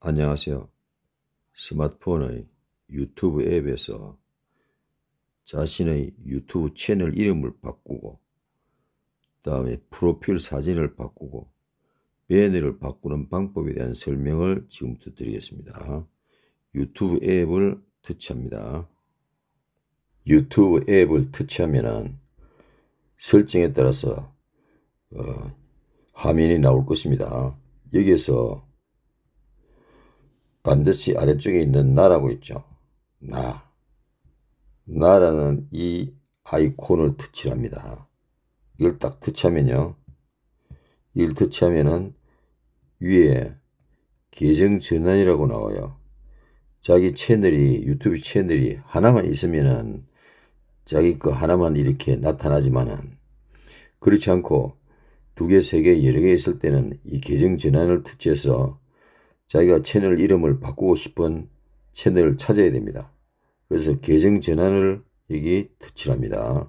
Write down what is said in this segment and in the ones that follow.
안녕하세요. 스마트폰의 유튜브 앱에서 자신의 유튜브 채널 이름을 바꾸고 다음에 프로필 사진을 바꾸고 배너를 바꾸는 방법에 대한 설명을 지금부터 드리겠습니다. 유튜브 앱을 터치합니다. 유튜브 앱을 터치하면 설정에 따라서 어, 화면이 나올 것입니다. 여기에서 반드시 아래쪽에 있는 나라고 있죠. 나. 나라는 이 아이콘을 터치합니다. 이걸 딱 터치하면요. 이걸 터치하면은 위에 계정 전환이라고 나와요. 자기 채널이 유튜브 채널이 하나만 있으면은 자기 거 하나만 이렇게 나타나지만은 그렇지 않고 두 개, 세 개, 여러 개 있을 때는 이 계정 전환을 터치해서 자기가 채널 이름을 바꾸고 싶은 채널을 찾아야 됩니다. 그래서 계정 전환을 여기 터치합니다. 를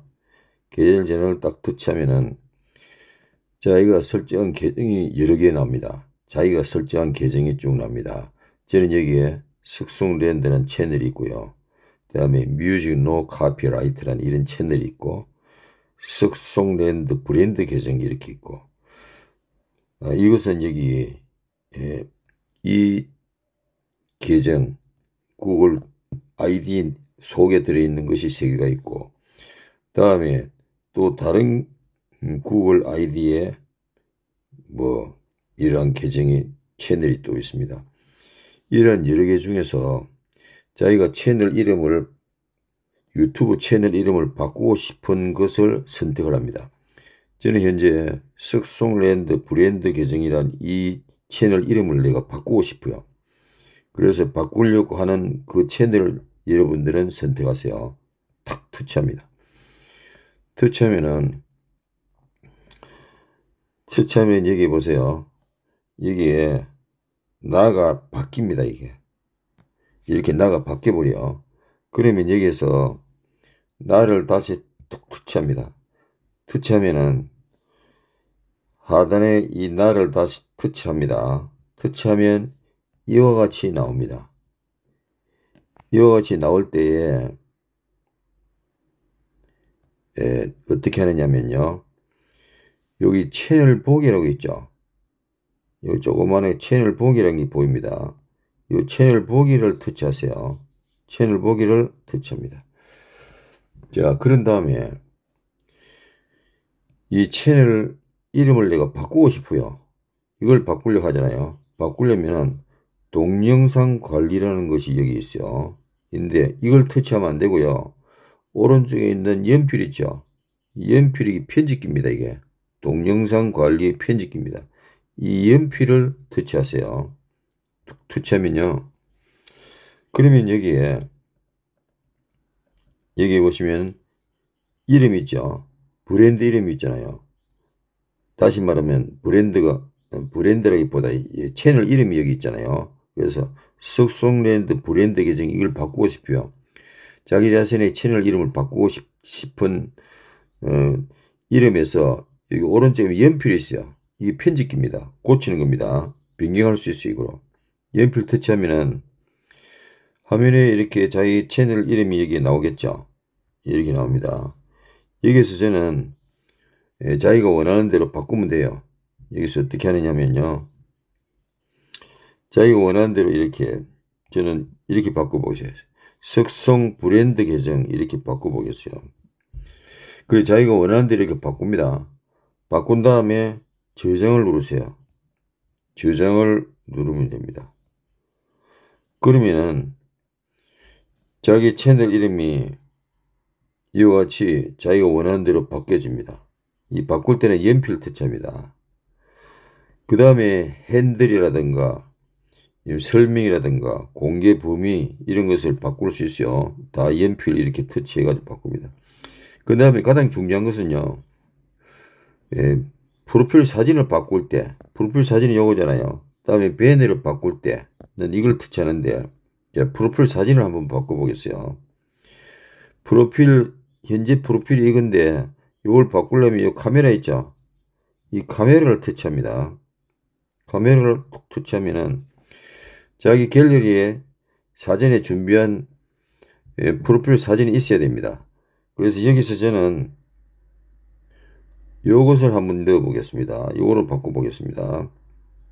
계정 전환을 딱 터치하면은 자기가 설정한 계정이 여러 개 나옵니다. 자기가 설정한 계정이 쭉 나옵니다. 저는 여기에 숙성된다는 채널이 있고요. 그 다음에 뮤직 노 카피라이트라는 이런 채널이 있고 숙성랜드 브랜드 계정이 이렇게 있고 아, 이것은 여기 에, 예, 이 계정 구글 아이디 속에 들어있는 것이 3 개가 있고 다음에 또 다른 음, 구글 아이디에 뭐 이러한 계정이 채널이 또 있습니다. 이런 여러 개 중에서 자기가 채널 이름을 유튜브 채널 이름을 바꾸고 싶은 것을 선택을 합니다. 저는 현재 석송랜드 브랜드 계정이란 이 채널 이름을 내가 바꾸고 싶어요. 그래서 바꾸려고 하는 그 채널 여러분들은 선택하세요. 탁 터치합니다. 터치하면은 터치하면 여기 보세요. 여기에 나가 바뀝니다. 이게 이렇게 나가 바뀌어버려. 요 그러면 여기에서 나를 다시 툭 터치합니다. 터치하면은 하단에 이 나를 다시 터치합니다. 터치하면 이와 같이 나옵니다. 이와 같이 나올 때에 예, 어떻게 하느냐면요. 여기 채널 보기라고 있죠. 요조그만의 채널 보기라는 게 보입니다. 요 채널 보기를 터치하세요. 채널 보기를 터치합니다. 자, 그런 다음에 이 채널 이름을 내가 바꾸고 싶어요. 이걸 바꾸려고 하잖아요. 바꾸려면 동영상 관리라는 것이 여기 있어요. 근데 이걸 터치하면 안 되고요. 오른쪽에 있는 연필 있죠. 연필이 편집기입니다. 이게 동영상 관리 편집기입니다. 이 연필을 터치하세요. 터치하면요. 그러면 여기에 여기 보시면 이름 있죠. 브랜드 이름이 있잖아요. 다시 말하면 브랜드가 브랜드라기보다 채널 이름이 여기 있잖아요. 그래서 석송랜드 브랜드 계정 이걸 바꾸고 싶어요. 자기 자신의 채널 이름을 바꾸고 싶, 은 어, 이름에서 여기 오른쪽에 연필이 있어요. 이게 편집기입니다. 고치는 겁니다. 변경할 수 있어요. 이거로. 연필 터치하면은 화면에 이렇게 자기 채널 이름이 여기 나오겠죠. 이렇게 나옵니다. 여기서 에 저는 예, 자기가 원하는 대로 바꾸면 돼요. 여기서 어떻게 하느냐면요. 자기 원하는 대로 이렇게 저는 이렇게 바꿔보세요. 석성 브랜드 계정 이렇게 바꿔보겠어요. 그리고 자기가 원하는 대로 이렇게 바꿉니다. 바꾼 다음에 저장을 누르세요. 저장을 누르면 됩니다. 그러면은 자기 채널 이름이 이와 같이 자기가 원하는 대로 바뀌어집니다. 이 바꿀 때는 연필 퇴차입니다. 그 다음에 핸들이라든가 설명이라든가 공개 범위 이런 것을 바꿀 수 있어요. 다 연필 e 이렇게 터치해가지고 바꿉니다. 그 다음에 가장 중요한 것은요. 예, 프로필 사진을 바꿀 때 프로필 사진이 요거잖아요. 그 다음에 배너를 바꿀 때는 이걸 터치하는데 자, 프로필 사진을 한번 바꿔보겠어요. 프로필 현재 프로필이 이건데 이걸 바꾸려면 이 카메라 있죠. 이 카메라를 터치합니다. 카메라를 콕 터치하면은 자기 갤러리에 사전에 준비한 예, 프로필 사진이 있어야 됩니다. 그래서 여기서 저는 요것을 한번 넣어 보겠습니다. 요거를 바꿔 보겠습니다.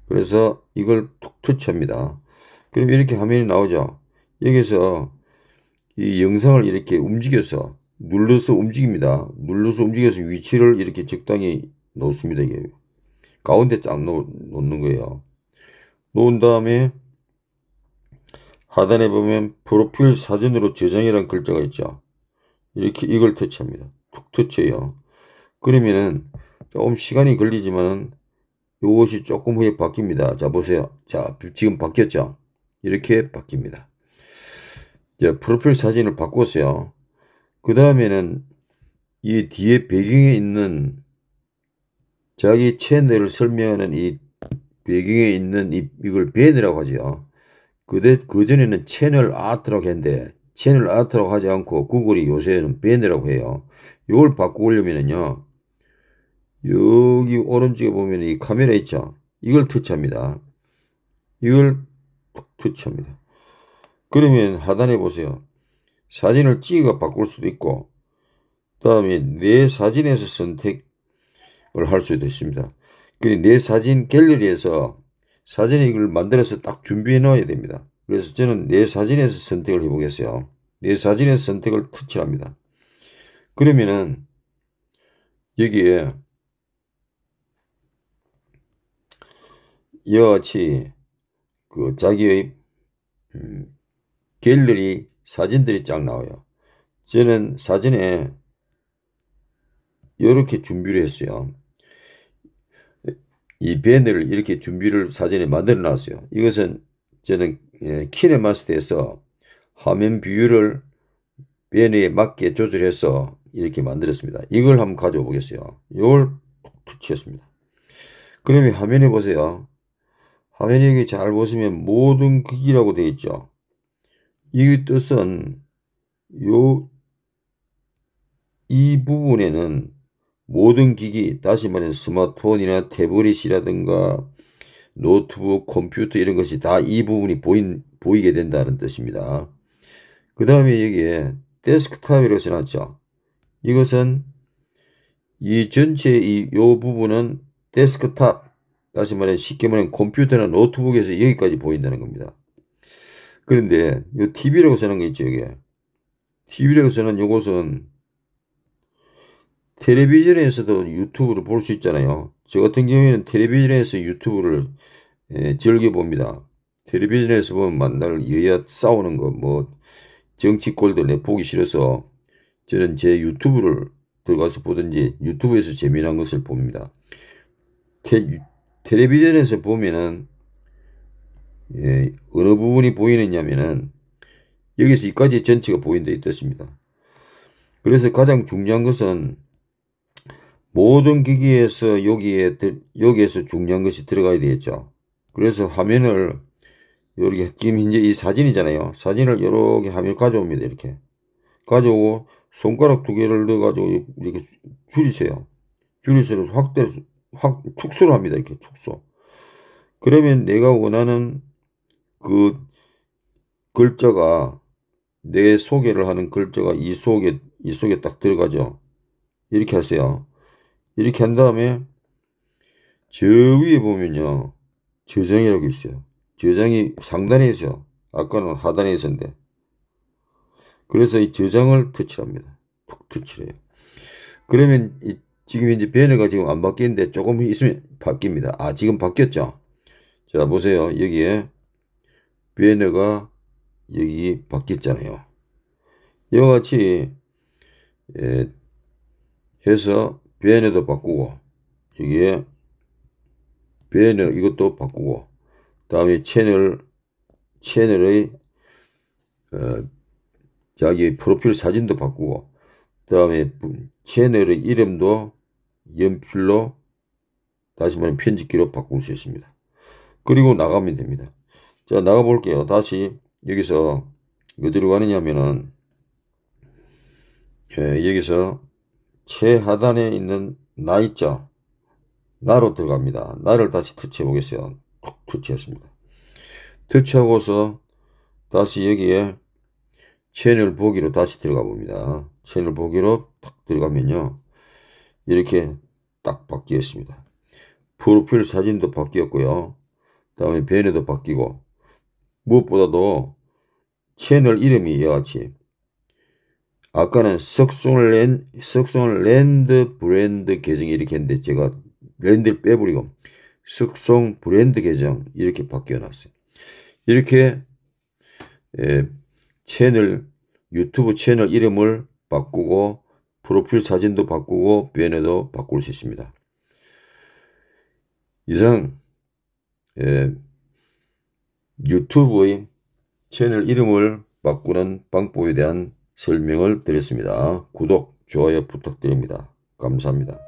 그래서 이걸 툭 터치합니다. 그럼 이렇게 화면이 나오죠. 여기서 이 영상을 이렇게 움직여서 눌러서 움직입니다. 눌러서 움직여서 위치를 이렇게 적당히 놓습니다. 이게 가운데 쫙 놓, 놓는 거예요. 놓은 다음에 하단에 보면 프로필 사진으로 저장이란 글자가 있죠. 이렇게 이걸 터치합니다. 툭 터치해요. 그러면은 조금 시간이 걸리지만은 이것이 조금 후에 바뀝니다. 자 보세요. 자 지금 바뀌었죠. 이렇게 바뀝니다. 자 프로필 사진을 바꿨어요. 그 다음에는 이 뒤에 배경에 있는 자기 채널을 설명하는 이 배경에 있는 이, 이걸 밴이라고 하죠. 그 그전에는 채널 아트라고 했는데, 채널 아트라고 하지 않고 구글이 요새는 밴이라고 해요. 이걸 바꾸려면은요, 여기 오른쪽에 보면 이 카메라 있죠. 이걸 터치합니다. 이걸 터치합니다. 그러면 하단에 보세요. 사진을 찍어 바꿀 수도 있고, 그 다음에 내 사진에서 선택, 할 수도 있습니다. 그내 그러니까 사진 갤러리에서 사진을 이걸 만들어서 딱 준비해 놓아야 됩니다. 그래서 저는 내 사진에서 선택을 해보겠어요. 내 사진에서 선택을 터치합니다. 그러면은 여기에 이와 같이 그 자기의 음, 갤러리 사진들이 쫙 나와요. 저는 사진에 이렇게 준비를 했어요. 이 밴드를 이렇게 준비를 사전에 만들어 놨어요. 이것은 저는 예, 키네마스터에서 화면 비율을 밴드에 맞게 조절해서 이렇게 만들었습니다. 이걸 한번 가져 보겠어요. 이걸 툭치했습니다 그러면 화면에 보세요. 화면에 여기 잘 보시면 모든 크기라고 되어 있죠. 이 뜻은 요 이 부분에는 모든 기기, 다시 말해 스마트폰이나 태블릿이라든가 노트북, 컴퓨터 이런 것이 다 이 부분이 보인, 보이게 된다는 뜻입니다. 그 다음에 여기에 데스크탑이라고 써놨죠. 이것은 이 전체 이, 요 부분은 데스크탑, 다시 말해 쉽게 말해 컴퓨터나 노트북에서 여기까지 보인다는 겁니다. 그런데 이 TV라고 쓰는 거 있죠, 이게. TV라고 쓰는 이것은 텔레비전에서도 유튜브를 볼 수 있잖아요. 저 같은 경우에는 텔레비전에서 유튜브를 예, 즐겨봅니다. 텔레비전에서 보면 만날 여야 싸우는 거, 뭐, 정치꼴도 내 보기 싫어서 저는 제 유튜브를 들어가서 보든지 유튜브에서 재미난 것을 봅니다. 테, 텔레비전에서 보면은, 예, 어느 부분이 보이느냐면은, 여기서 이까지 전체가 보인다 이 뜻입니다. 그래서 가장 중요한 것은 모든 기기에서 여기에 여기에서 중요한 것이 들어가야 되겠죠. 그래서 화면을 이렇게 지금 현재 이 사진이잖아요. 사진을 이렇게 화면 을 가져옵니다. 이렇게 가져오고 손가락 두 개를 넣어가지고 이렇게 줄이세요. 줄이세요. 확대 확 축소를 합니다. 이렇게 축소. 그러면 내가 원하는 그 글자가 내 소개를 하는 글자가 이 속에 이 속에 딱 들어가죠. 이렇게 하세요. 이렇게 한 다음에 저 위에 보면요. 저장이라고 있어요. 저장이 상단에 있어요. 아까는 하단에 있었는데. 그래서 이 저장을 터치합니다. 툭 터치해요. 그러면 이, 지금 이제 배너가 지금 안 바뀌는데 조금 있으면 바뀝니다. 아 지금 바뀌었죠? 자 보세요. 여기에 배너가 여기 바뀌었잖아요. 이와 같이 예, 해서 변에도 바꾸고 여기에 변에 이것도 바꾸고 다음에 채널 채널의 어, 자기 프로필 사진도 바꾸고 다음에 채널의 이름도 연필로 다시 말하 편집기로 바꿀 수 있습니다. 그리고 나가면 됩니다. 자 나가 볼게요. 다시 여기서 어디로 가느냐 면은 예, 여기서 최하단에 있는 나이자 나로 들어갑니다. 나를 다시 터치해 보겠어요. 터치했습니다. 터치하고서 다시 여기에 채널 보기로 다시 들어가 봅니다. 채널 보기로 탁 들어가면요. 이렇게 딱 바뀌었습니다. 프로필 사진도 바뀌었고요. 다음에 배너도 바뀌고 무엇보다도 채널 이름이 여하튼 아까는 석송을 랜, 석송 랜드 브랜드 계정 이렇게 했는데 제가 랜드를 빼버리고 석송 브랜드 계정 이렇게 바뀌어 놨어요. 이렇게 예, 채널 유튜브 채널 이름을 바꾸고 프로필 사진도 바꾸고 배너도 바꿀 수 있습니다. 이상 예, 유튜브의 채널 이름을 바꾸는 방법에 대한 설명을 드렸습니다. 구독, 좋아요 부탁드립니다. 감사합니다.